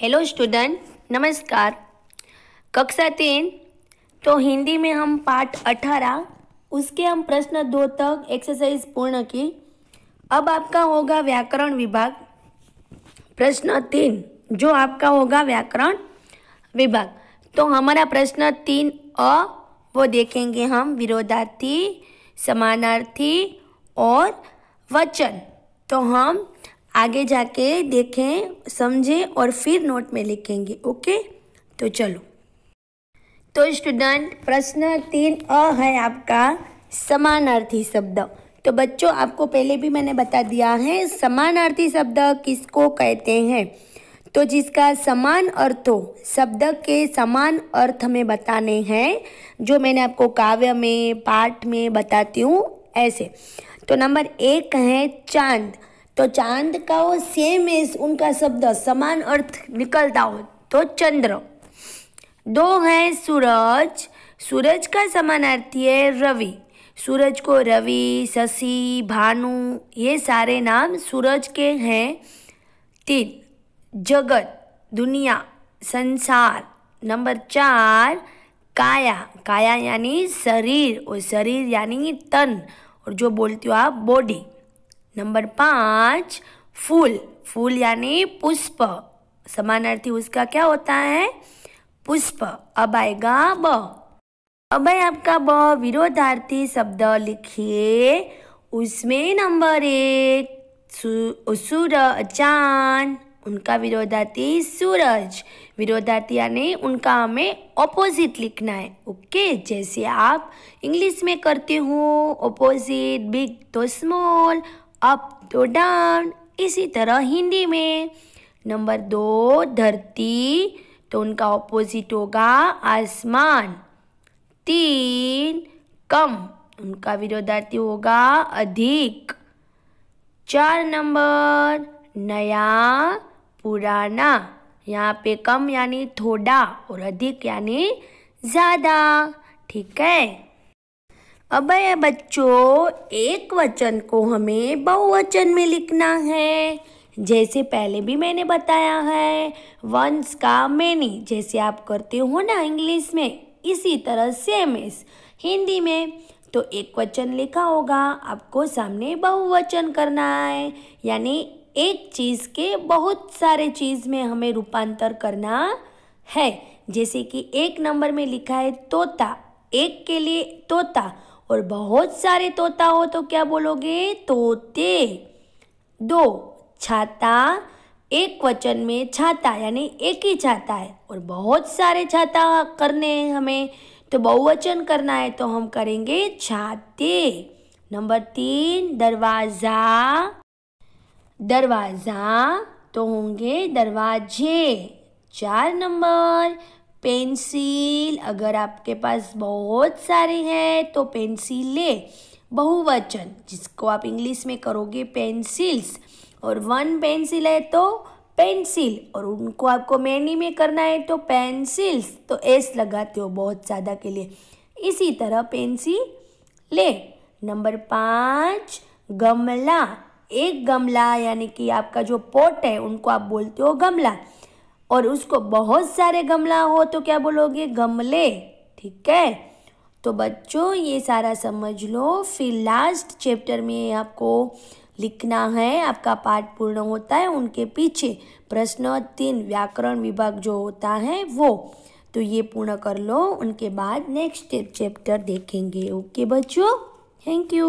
hello student नमस्कार कक्षा तीन तो हिंदी में हम पाठ अठारह उसके हम प्रश्न दो तक एक्सरसाइज पूर्ण की अब आपका होगा व्याकरण विभाग प्रश्न तीन जो आपका होगा व्याकरण विभाग तो हमारा प्रश्न तीन अ वो देखेंगे हम विरोधार्थी समानार्थी और वचन तो हम आगे जाके देखें समझें और फिर नोट में लिखेंगे ओके तो चलो तो स्टूडेंट प्रश्न तीन अ है आपका समानार्थी शब्द तो बच्चों आपको पहले भी मैंने बता दिया है समानार्थी शब्द किसको कहते हैं तो जिसका समान अर्थ हो शब्द के समान अर्थ में बताने हैं जो मैंने आपको काव्य में पाठ में बताती हूँ ऐसे तो नंबर एक है चांद तो चांद का वो सेम एस उनका शब्द समान अर्थ निकलता हो तो चंद्र दो है सूरज सूरज का समानार्थी है रवि सूरज को रवि शशि भानु ये सारे नाम सूरज के हैं तीन जगत दुनिया संसार नंबर चार काया काया यानी शरीर और शरीर यानी तन और जो बोलती हो आप बॉडी नंबर पाँच फूल फूल यानी पुष्प समानार्थी उसका क्या होता है पुष्प अब आएगा ब अब है आपका ब विरोधार्थी शब्द लिखिए उसमें नंबर एक सू, सूर चांद उनका विरोधार्थी सूरज विरोधार्थी यानी उनका हमें ऑपोजिट लिखना है ओके जैसे आप इंग्लिश में करते हो ऑपोजिट बिग तो स्मॉल अप तो डाउन इसी तरह हिंदी में नंबर दो धरती तो उनका ऑपोजिट होगा आसमान तीन कम उनका विरोधार्थी होगा अधिक चार नंबर नया पुराना यहाँ पे कम यानी थोड़ा और अधिक यानी ज़्यादा ठीक है अब बच्चों एक वचन को हमें बहुवचन में लिखना है जैसे पहले भी मैंने बताया है वंस का मैनी जैसे आप करते हो ना इंग्लिश में इसी तरह सेम इस हिंदी में तो एक वचन लिखा होगा आपको सामने बहुवचन करना है यानी एक चीज़ के बहुत सारे चीज़ में हमें रूपांतर करना है जैसे कि एक नंबर में लिखा है तोता एक के लिए तोता और बहुत सारे तोता हो तो क्या बोलोगे तोते दो छाता एक वचन में छाता यानी एक ही छाता है और बहुत सारे छाता करने हैं हमें तो बहुवचन करना है तो हम करेंगे छाते नंबर तीन दरवाज़ा दरवाज़ा तो होंगे दरवाजे चार नंबर पेंसिल अगर आपके पास बहुत सारे हैं तो पेंसिल ले बहुवचन जिसको आप इंग्लिश में करोगे पेंसिल्स और वन पेंसिल है तो पेंसिल और उनको आपको मैनी में करना है तो पेंसिल्स तो एस लगाते हो बहुत ज़्यादा के लिए इसी तरह पेंसिल ले नंबर पाँच गमला एक गमला यानी कि आपका जो पॉट है उनको आप बोलते हो गमला और उसको बहुत सारे गमला हो तो क्या बोलोगे गमले ठीक है तो बच्चों ये सारा समझ लो फिर लास्ट चैप्टर में आपको लिखना है आपका पाठ पूर्ण होता है उनके पीछे प्रश्न तीन व्याकरण विभाग जो होता है वो तो ये पूर्ण कर लो उनके बाद नेक्स्ट चैप्टर देखेंगे ओके बच्चों थैंक यू